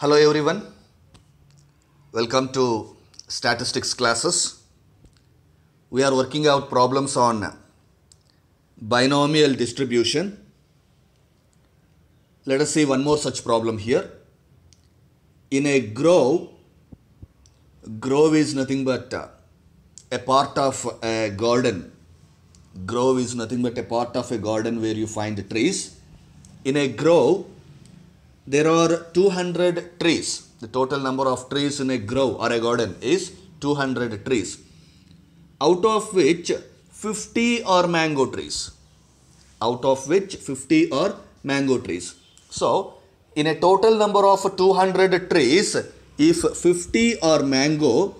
Hello everyone. Welcome to statistics classes. We are working out problems on binomial distribution. Let us see one more such problem here. In a grove, grove is nothing but a part of a garden. Grove is nothing but a part of a garden where you find trees. In a grove, there are 200 trees. The total number of trees in a grove or a garden is 200 trees. Out of which 50 are mango trees. Out of which 50 are mango trees. So, in a total number of 200 trees, if 50 are mango,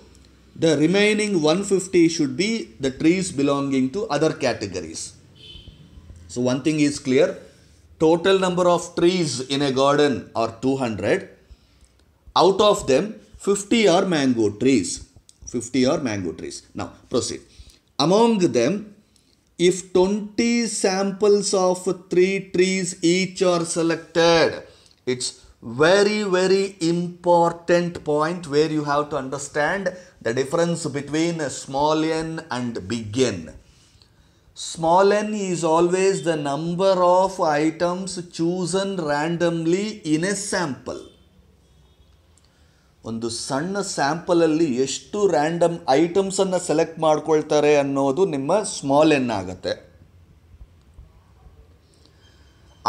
the remaining 150 should be the trees belonging to other categories. So, one thing is clear total number of trees in a garden are 200. Out of them, 50 are mango trees. 50 are mango trees. Now, proceed. Among them, if 20 samples of 3 trees each are selected, it's very, very important point where you have to understand the difference between small n and big n. Small n is always the number of items chosen randomly in a sample. ಒಂದು ಸಣ್ಣ ಸ್ಯಾಂಪಲಲ್ಲಿ ಎಷ್ಟು random ಐಟಮ್ಸನ್ನು select ಮಾಡ್ಕೊಳ್ತಾರೆ ಅನ್ನೋದು ನಿಮ್ಮ small N ಆಗುತ್ತೆ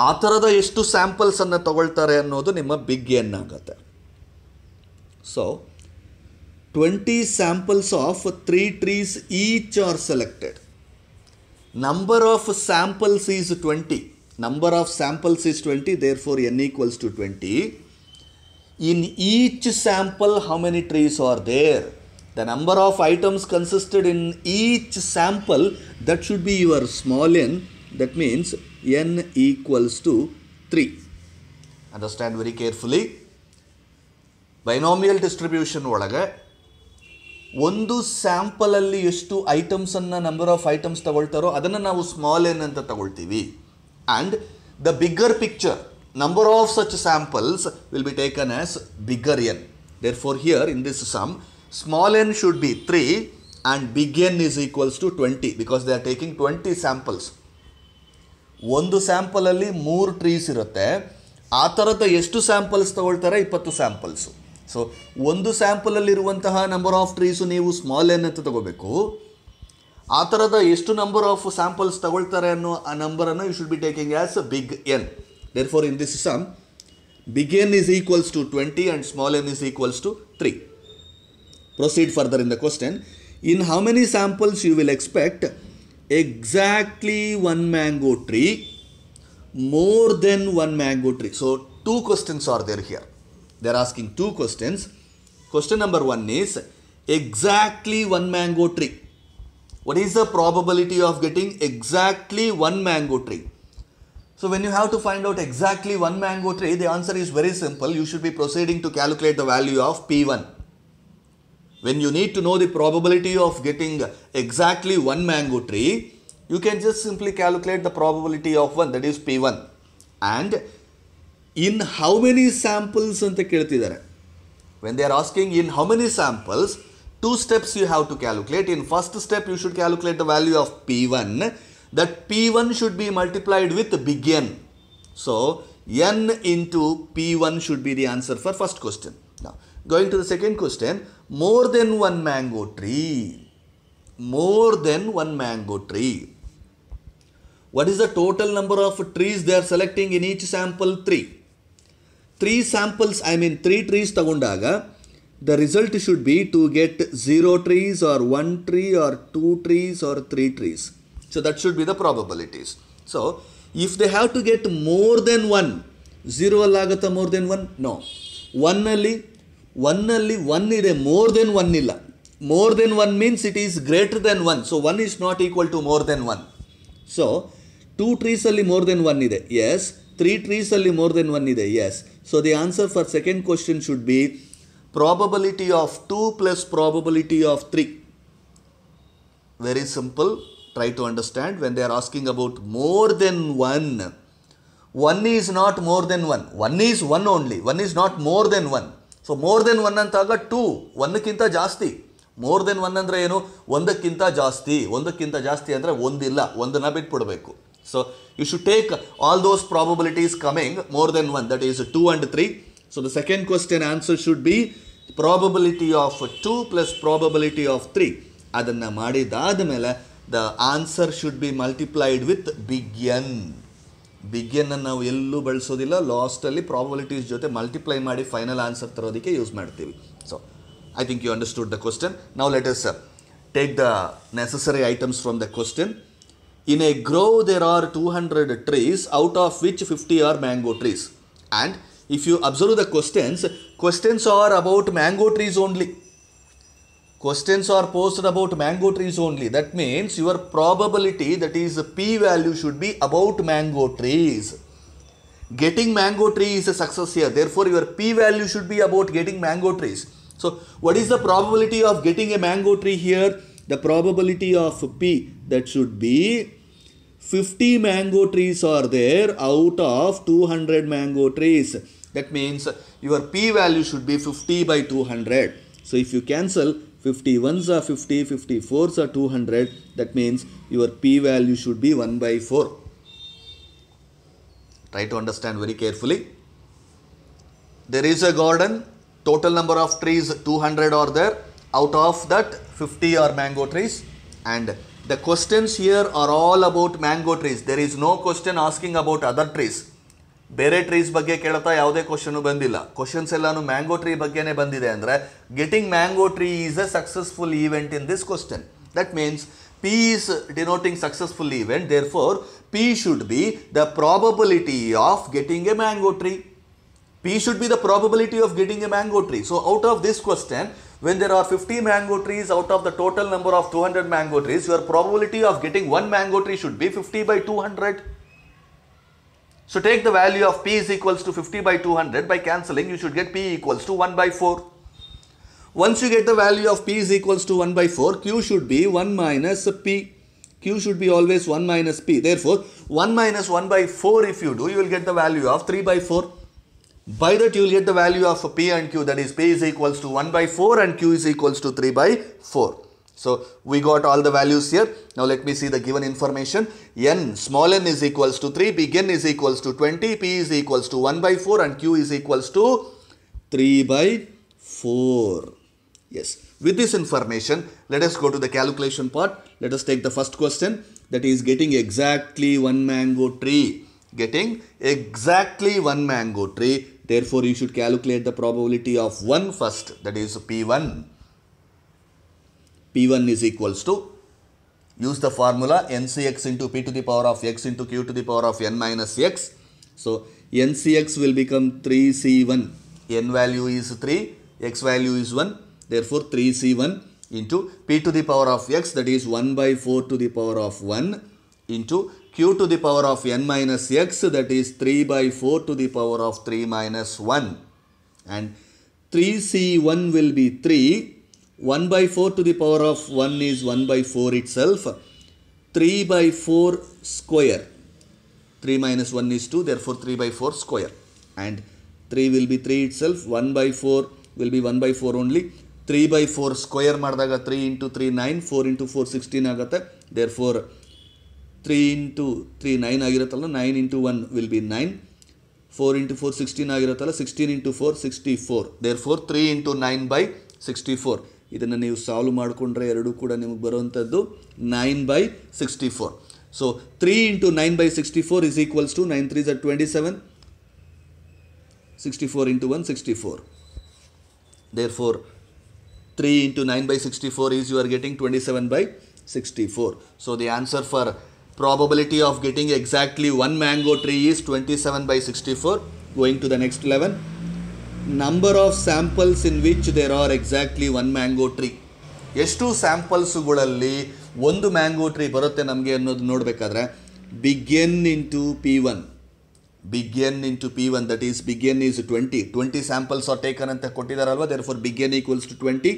ಆ ಥರದ ಎಷ್ಟು ಸ್ಯಾಂಪಲ್ಸನ್ನು ತಗೊಳ್ತಾರೆ ಅನ್ನೋದು ನಿಮ್ಮ ಬಿಗ್ ಎನ್ ಆಗುತ್ತೆ so twenty samples of three trees each are selected number of samples is 20 number of samples is 20 therefore n equals to 20 in each sample how many trees are there the number of items consisted in each sample that should be your small n that means n equals to 3 understand very carefully binomial distribution ಒಂದು ಸ್ಯಾಂಪಲಲ್ಲಿ ಎಷ್ಟು ಐಟಮ್ಸನ್ನು number of items ತಗೊಳ್ತಾರೋ ಅದನ್ನು ನಾವು small N ಅಂತ ತಗೊಳ್ತೀವಿ and the bigger picture number of such samples will be taken as bigger N therefore here in this sum small N should be three and big N is equals to twenty because they are taking twenty samples ಒಂದು ಸ್ಯಾಂಪಲಲ್ಲಿ ಮೂರು trees ಇರುತ್ತೆ ಆ ಥರದ ಎಷ್ಟು samples ತಗೊಳ್ತಾರೆ ಇಪ್ಪತ್ತು samples so ಒಂದು ಸ್ಯಾಂಪಲಲ್ಲಿರುವಂತಹ ನಂಬರ್ ಆಫ್ ಟ್ರೀಸು ನೀವು ಸ್ಮಾಲ್ ಎನ್ ಅಂತ ತಗೋಬೇಕು ಆ ಥರದ ಎಷ್ಟು ನಂಬರ್ ಆಫ್ ಸ್ಯಾಂಪಲ್ಸ್ ತಗೊಳ್ತಾರೆ ಅನ್ನೋ ಆ ನಂಬರನ್ನು you should be taking as a big N therefore in this sum big N is equals to twenty and small N is equals to three proceed further in the question in how many samples you will expect exactly one mango tree more than one mango tree so two questions are there here They are asking two questions. Question number one is exactly one mango tree. What is the probability of getting exactly one mango tree? So when you have to find out exactly one mango tree, the answer is very simple. You should be proceeding to calculate the value of P1. When you need to know the probability of getting exactly one mango tree, you can just simply calculate the probability of 1 that is P1. And in how many samples ಅಂತ ಕೇಳ್ತಿದ್ದಾರೆ when they are asking in how many samples two steps you have to calculate in first step you should calculate the value of P one that P one should be multiplied with big N so N into P one should be the answer for first question going to the second question more than one mango tree more than one mango tree what is the total number of trees they are selecting in each sample 3 three samples I mean three trees ತಗೊಂಡಾಗ the result should be to get zero trees or one tree or two trees or three trees so that should be the probabilities so if they have to get more than one zero ಆಗುತ್ತಾ more than one no ಒನ್ನಲ್ಲಿ ಒನ್ನಲ್ಲಿ one ಇದೆ more than one ಇಲ್ಲ more than one means it is greater than one so one is not equal to more than one so two ಟ್ರೀಸಲ್ಲಿ more than one ಇದೆ yes three ಟ್ರೀಸಲ್ಲಿ more than one ಇದೆ yes so the answer for second question should be probability of two plus probability of three very simple try to understand when they are asking about more than one one is not more than one one is one only one is not more than one so more than one ಅಂತಾಗ two ಒನ್ಕ್ಕಿಂತ ಜಾಸ್ತಿ more than one ಅಂದರೆ ಏನು ಒಂದಕ್ಕಿಂತ ಜಾಸ್ತಿ ಒಂದಕ್ಕಿಂತ ಜಾಸ್ತಿ ಅಂದರೆ ಒಂದಿಲ್ಲ ಒಂದನ್ನು ಬಿಟ್ಬಿಡಬೇಕು so you should take all those probabilities coming more than one that is 2 and three so the second question answer should be probability of 2 plus probability of three ಅದನ್ನು ಮಾಡಿದಾದ ಮೇಲೆ the answer should be multiplied with big ಬಿಗಿಯನ್ನ ನಾವು ಎಲ್ಲೂ ಬಳಸೋದಿಲ್ಲ ಲಾಸ್ಟಲ್ಲಿ probabilities ಜೊತೆ multiply ಮಾಡಿ ಫೈನಲ್ ಆನ್ಸರ್ ತರೋದಕ್ಕೆ ಯೂಸ್ ಮಾಡ್ತೀವಿ so I think you understood the question ನಾವು let us take the necessary items from the question In a grove, there are 200 trees, out of which 50 are mango trees. And if you observe the questions, questions are about mango trees only. Questions are posted about mango trees only. That means your probability, that is p value, should be about mango trees. Getting mango tree is a success here. Therefore, your p value should be about getting mango trees. So, what is the probability of getting a mango tree here? The probability of p that should be 50 mango trees are there out of 200 mango trees. That means your p value should be 50 by 200. So if you cancel 51s are 50, 54s are 200. That means your p value should be 1 by 4. Try to understand very carefully. There is a garden. Total number of trees 200 are there. Out of that 50 are mango trees and the questions here are all about mango trees there is no question asking about other trees bere trees bagge kelata yavade question bandilla questions ellanu mango tree bagge ne bandide andre getting mango tree is a successful event in this question that means p is denoting successful event therefore p should be the probability of getting a mango tree p should be the probability of getting a mango tree so out of this question when there are 50 mango trees out of the total number of 200 mango trees, your probability of getting one mango tree should be 50 by 200. So take the value of P is equals to 50 by 200 by cancelling you should get P equals to 1 by 4. Once you get the value of P is equals to 1 by 4, Q should be 1 minus P. Q should be always 1 minus P. Therefore, 1 minus 1 by 4 if you do, you will get the value of 3 by 4. By that you will get the value of P and Q that is P is equals to 1 by 4 and Q is equals to 3 by 4. So we got all the values here. Now let me see the given information. n small n is equals to 3, big n is equals to 20, p is equals to 1 by 4 and q is equals to 3 by 4. Yes. With this information, let us go to the calculation part. Let us take the first question that is getting exactly one mango tree. Getting exactly one mango tree Therefore, you should calculate the probability of 1 first, that is P1. P1 is equals to, use the formula NCX into P to the power of X into Q to the power of N minus X. So, NCX will become 3C1. N value is 3, X value is 1. Therefore, 3C1 into P to the power of X that is 1 by 4 to the power of 1 into q to the power of n minus x that is 3 by 4 to the power of 3 minus 1 and 3c1 will be 3 1 by 4 to the power of 1 is 1 by 4 itself 3 by 4 square 3 minus 1 is 2 therefore 3 by 4 square and 3 will be 3 itself 1 by 4 will be 1 by 4 only 3 by 4 square ಮಾಡಿದಾಗ 3 into 3 9 4 into 4 16 agata therefore three into three nine ಆಗಿರುತ್ತಲ್ಲ nine into one will be nine four into four sixteen ಆಗಿರುತ್ತಲ್ಲ sixteen into four sixty four therefore three into nine by sixty four ಇದನ್ನು ನೀವು ಸಾಲ್ವ್ ಮಾಡಿಕೊಂಡ್ರೆ ಎರಡೂ ಕೂಡ ನಿಮಗೆ ಬರುವಂಥದ್ದು nine by sixty four so three into nine by sixty four is equals to nine three that twenty seven sixty four into one sixty four therefore three into nine by sixty four is you are getting twenty seven by sixty four so the answer for probability of getting exactly one mango tree is 27 by 64 going to the next 11 number of samples in which there are exactly one mango tree ಎಷ್ಟು ಸ್ಯಾಂಪಲ್ಸ್ಗಳಲ್ಲಿ ಒಂದು mango tree ಬರುತ್ತೆ ನಮಗೆ ಅನ್ನೋದು ನೋಡಬೇಕಾದ್ರೆ big N into P one big into P one that is big is twenty twenty samples are taken ಅಂತ ಕೊಟ್ಟಿದ್ದಾರಲ್ವ therefore big equals to twenty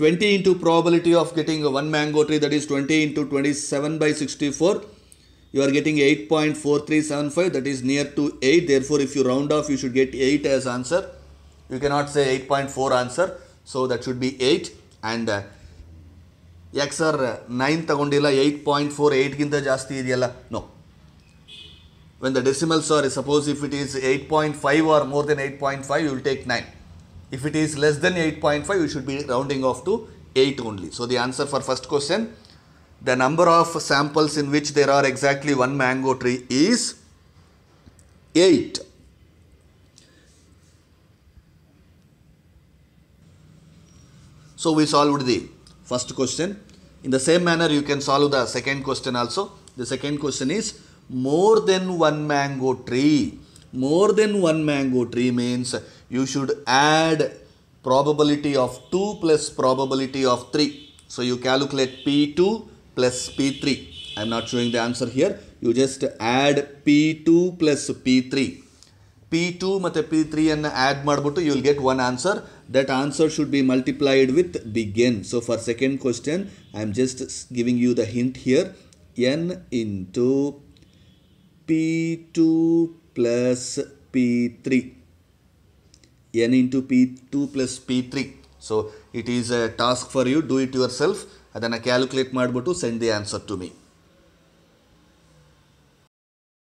20 into probability of getting a one mango tree that is 20 into 27 by 64 you are getting 8.4375 that is near to 8 therefore if you round off you should get 8 as answer you cannot say 8.4 answer so that should be 8 and uh, ಯಾಕೆ sir nine ತಗೊಂಡಿಲ್ಲ eight point four ಏಯ್ಟ್ಗಿಂತ ಜಾಸ್ತಿ ಇದೆಯಲ್ಲ no when the decimals are suppose if it is eight point five or more than if it is less than 8.5, you should be rounding off to 8 only. So the answer for first question, the number of samples in which there are exactly one mango tree is 8. So we solved the first question. In the same manner, you can solve the second question also. The second question is more than one mango tree. More than one mango tree means you should add probability of 2 plus probability of 3. So you calculate P2 plus P3. I am not showing the answer here. You just add P2 plus P3. P2 mathe P3 and add madbutu, you will get one answer. That answer should be multiplied with begin. So for second question, I am just giving you the hint here. N into P2 plus P3 n into p2 plus p3 so it is a task for you do it yourself and I calculate my madibittu send the answer to me